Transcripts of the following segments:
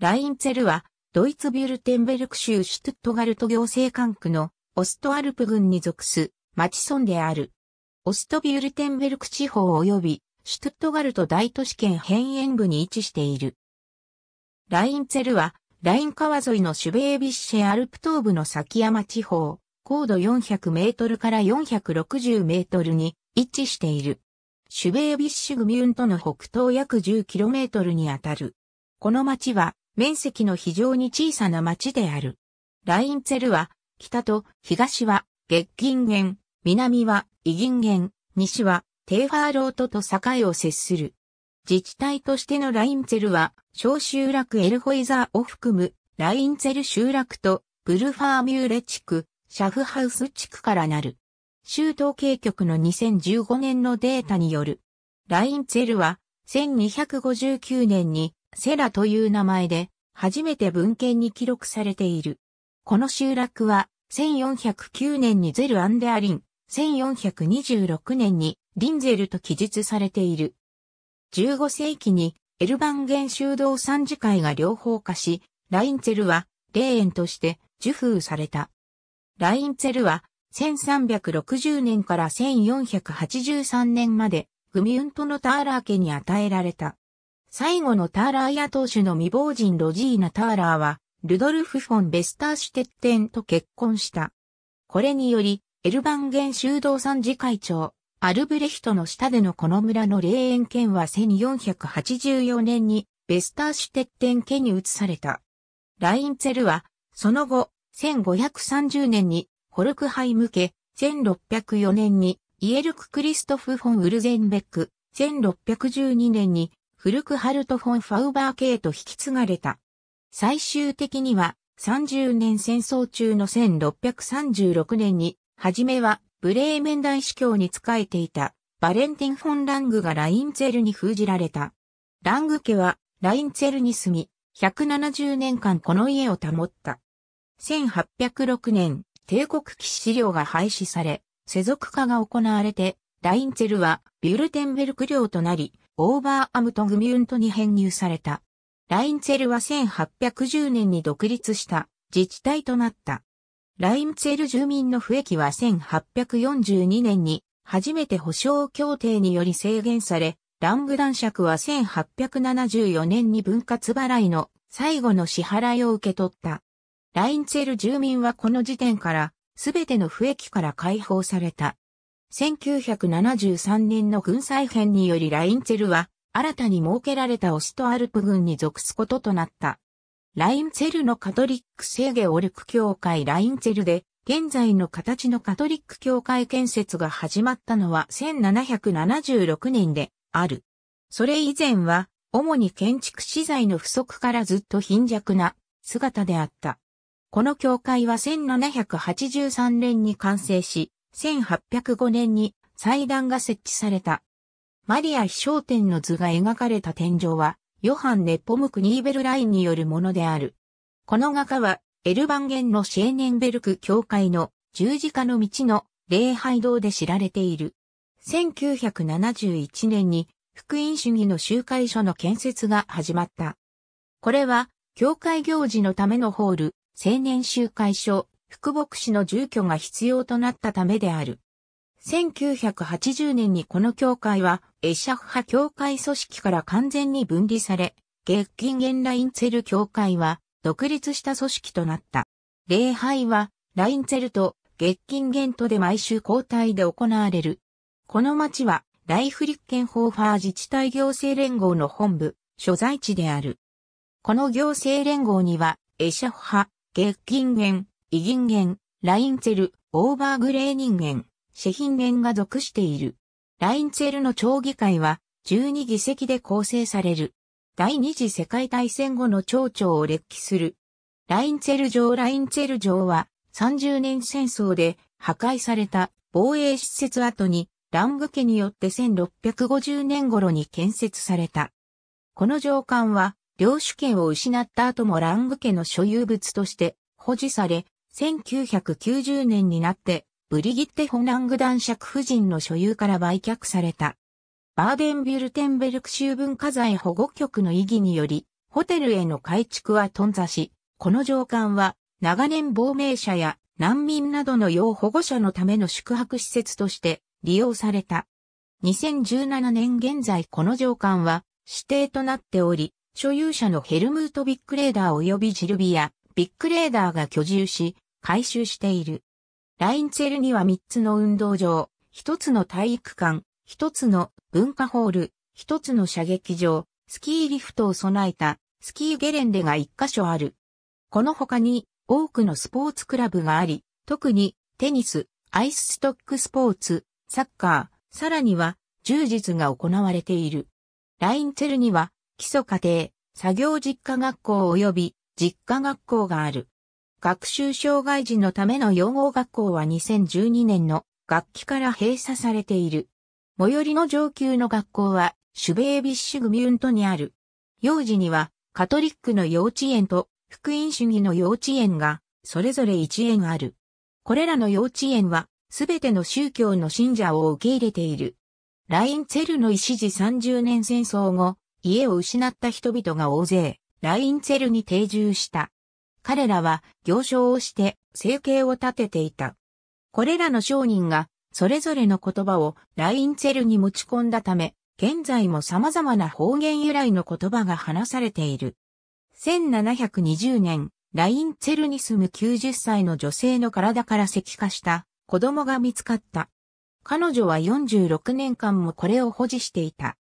ラインツェルは、ドイツビュルテンベルク州シュトゥットガルト行政管区のオストアルプ郡に属す町村である。オストビュルテンベルク地方及びシュトゥットガルト大都市圏辺縁部に位置している。ラインツェルは、ライン川沿いのシュベービッシェアルプ東部の崎山地方、高度400メートルから460メートルに位置している。シュベービッシュグミュンとの北東約1 0トルにあたる。この町は面積の非常に小さな町である。ラインツェルは、北と東は、月銀園、南は、イ銀園、西は、テーファーロートと境を接する。自治体としてのラインツェルは、小集落エルホイザーを含む、ラインツェル集落と、ブルファーミューレ地区、シャフハウス地区からなる。州統計局の2015年のデータによる。ラインツェルは、1259年にセラという名前で、初めて文献に記録されている。この集落は、1409年にゼル・アンデアリン、1426年にリンゼルと記述されている。15世紀にエルバンゲン修道三次会が両方化し、ラインツェルは霊園として受封された。ラインツェルは1360年から1483年までグミウントのターラー家に与えられた。最後のターラーや当主の未亡人ロジーナ・ターラーは、ルドルフ・フォン・ベスターシュテッテンと結婚した。これにより、エルバンゲン修道参事会長、アルブレヒトの下でのこの村の霊園権は1484年にベスターシュテッテン家に移された。ラインツェルは、その後、1530年にホルクハイ向け、1604年にイエルク・クリストフ・フォン・ウルゼンベック、1612年にフルクハルト・フォン・ファウバー系と引き継がれた。最終的には30年戦争中の1636年に、はじめはブレーメン大司教に仕えていたバレンティン・フォン・ラングがラインツェルに封じられた。ラング家はラインツェルに住み、170年間この家を保った。1806年、帝国騎士資料が廃止され、世俗化が行われて、ラインツェルはビュルテンベルク領となり、オーバーアムとグミュントに編入された。ラインツェルは1810年に独立した自治体となった。ラインツェル住民の不益は1842年に初めて保障協定により制限され、ラング男爵は1874年に分割払いの最後の支払いを受け取った。ラインツェル住民はこの時点からすべての不益から解放された。1973年の軍再編によりラインツェルは、新たに設けられたオストアルプ軍に属すこととなった。ラインツェルのカトリック聖ゲオルク教会ラインツェルで、現在の形のカトリック教会建設が始まったのは1776年である。それ以前は、主に建築資材の不足からずっと貧弱な姿であった。この教会は1783年に完成し、1805年に祭壇が設置された。マリア飛翔天の図が描かれた天井は、ヨハン・ネポムク・ニーベルラインによるものである。この画家は、エルバンゲンのシェーネンベルク教会の十字架の道の礼拝堂で知られている。1971年に福音主義の集会所の建設が始まった。これは、教会行事のためのホール、青年集会所福牧師の住居が必要となったためである。1980年にこの教会は、エシャフ派教会組織から完全に分離され、ゲッキンゲンラインツェル教会は、独立した組織となった。礼拝は、ラインツェルとゲッキンゲントで毎週交代で行われる。この町は、ライフリッケンホーファー自治体行政連合の本部、所在地である。この行政連合には、エシャフ派、ゲッキンゲン、イギンゲン、ラインツェル、オーバーグレー人間、シェヒンゲンが属している。ラインツェルの町議会は12議席で構成される。第二次世界大戦後の町長を列記する。ラインツェル城ラインツェル城は30年戦争で破壊された防衛施設跡にラング家によって1650年頃に建設された。この城館は領主権を失った後もラング家の所有物として保持され、1990年になって、ブリギッテ・ホナング男爵夫人の所有から売却された。バーデンビュルテンベルク州文化財保護局の意義により、ホテルへの改築は頓挫し、この上官は長年亡命者や難民などの要保護者のための宿泊施設として利用された。2017年現在この上官は指定となっており、所有者のヘルムート・ビッグレーダー及びジルビア、ビッグレーダーが居住し、回収している。ラインツェルには3つの運動場、1つの体育館、1つの文化ホール、1つの射撃場、スキーリフトを備えたスキーゲレンデが1カ所ある。この他に多くのスポーツクラブがあり、特にテニス、アイスストックスポーツ、サッカー、さらには充実が行われている。ラインツェルには基礎家庭、作業実家学校及び実家学校がある。学習障害児のための養護学校は2012年の学期から閉鎖されている。最寄りの上級の学校は、シュベービッシュグミュントにある。幼児には、カトリックの幼稚園と、福音主義の幼稚園が、それぞれ1園ある。これらの幼稚園は、すべての宗教の信者を受け入れている。ラインツェルの一時30年戦争後、家を失った人々が大勢、ラインツェルに定住した。彼らは行商をして生計を立てていた。これらの商人がそれぞれの言葉をラインツェルに持ち込んだため、現在も様々な方言由来の言葉が話されている。1720年、ラインツェルに住む90歳の女性の体から石化した子供が見つかった。彼女は46年間もこれを保持していた。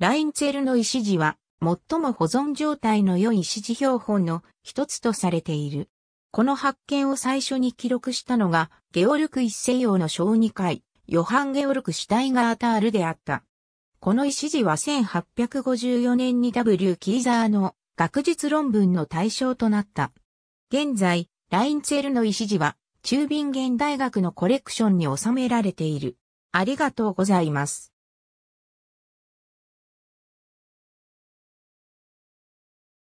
ラインツェルの石字は最も保存状態の良い指示標本の一つとされている。この発見を最初に記録したのが、ゲオルク一世王の小児科医、ヨハン・ゲオルク・シュタイガータールであった。この石字は1854年に W・ キーザーの学術論文の対象となった。現在、ラインツェルの石字は、中瓶現大学のコレクションに収められている。ありがとうございます。